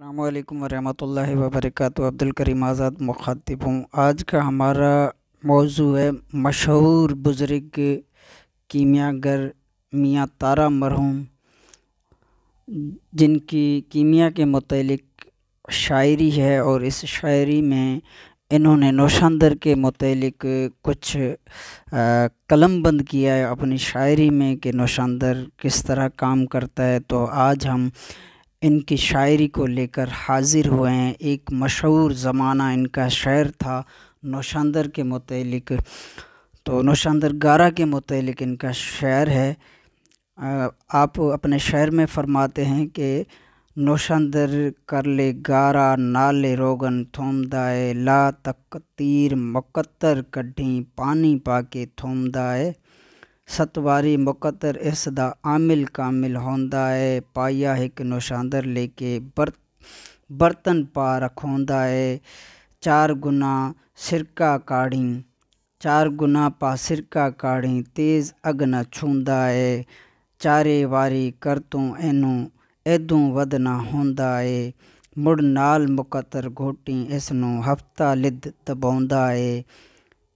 अल्लाम वरहमल वबरक अब्दुल करीम आज़ाद मुखातिब हूँ आज का हमारा मौजू है मशहूर बुज़ुर्ग कीमियागर मियाँ तारा मरहूम जिनकी कीमिया के मतलब शायरी है और इस शायरी में इन्होंने नौशानदर के मतलब कुछ कलम बंद किया है अपनी शायरी में कि नौशानदर किस तरह काम करता है तो आज हम इनकी शायरी को लेकर हाजिर हुए हैं एक मशहूर ज़माना इनका शायर था नौशांदर के मतलब तो नौशानदर गारा के मतलब इनका शायर है आप अपने शायर में फरमाते हैं कि नौशांदर कर ले गारा नाले रोगन थोमदाए ला तक तीर मकत्तर कढ़ी पानी पाके थोमदाए ਸਤਵਾਰੀ ਮੁਕਤਰ ਇਸ ਦਾ ਆਮਿਲ ਕਾਮਿਲ ਹੁੰਦਾ ਹੈ ਪਾਇਆ ਇੱਕ ਨੁਸ਼ਾਂਦਰ ਲੈ ਕੇ ਬਰਤਨ ਪਾ ਰਖੋਂਦਾ ਹੈ ਚਾਰ ਗੁਨਾ ਸਿਰਕਾ ਕਾੜੀ ਚਾਰ ਗੁਨਾ ਪਾ ਸਿਰਕਾ ਕਾੜੀ ਤੇਜ਼ ਅਗਨਾ ਛੁੰਦਾ ਹੈ ਚਾਰੇ ਵਾਰੀ ਕਰ ਤੂੰ ਇਹਨੂੰ ਐਦੋਂ ਵਧਣਾ ਹੁੰਦਾ ਹੈ ਮੁੜ ਨਾਲ ਮੁਕੱਤਰ ਘੋਟੀ ਇਸ ਨੂੰ ਹਫਤਾ ਲਿੱਦ ਤਬਾਉਂਦਾ ਹੈ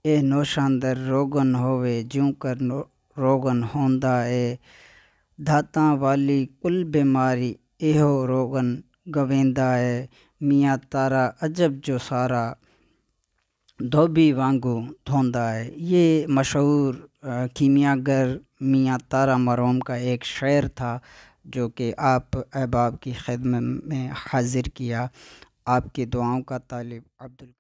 ਇਹ ਨੋਸ਼ਾਂਦਰ ਰੋਗਨ ਹੋਵੇ ਜਿਉਂ ਕਰਨੋ रोगन होंदा है धाता वाली कुल बीमारी एहो रोगन गवेंदा है मियाँ तारा अजब जो सारा धोबी वांगू धोंदा है ये मशहूर कीमियागर मियाँ तारा मरोम का एक शेर था जो कि आप अहबाब की खिदमत में हाजिर किया आपकी दुआओं का तालिब अब्दुल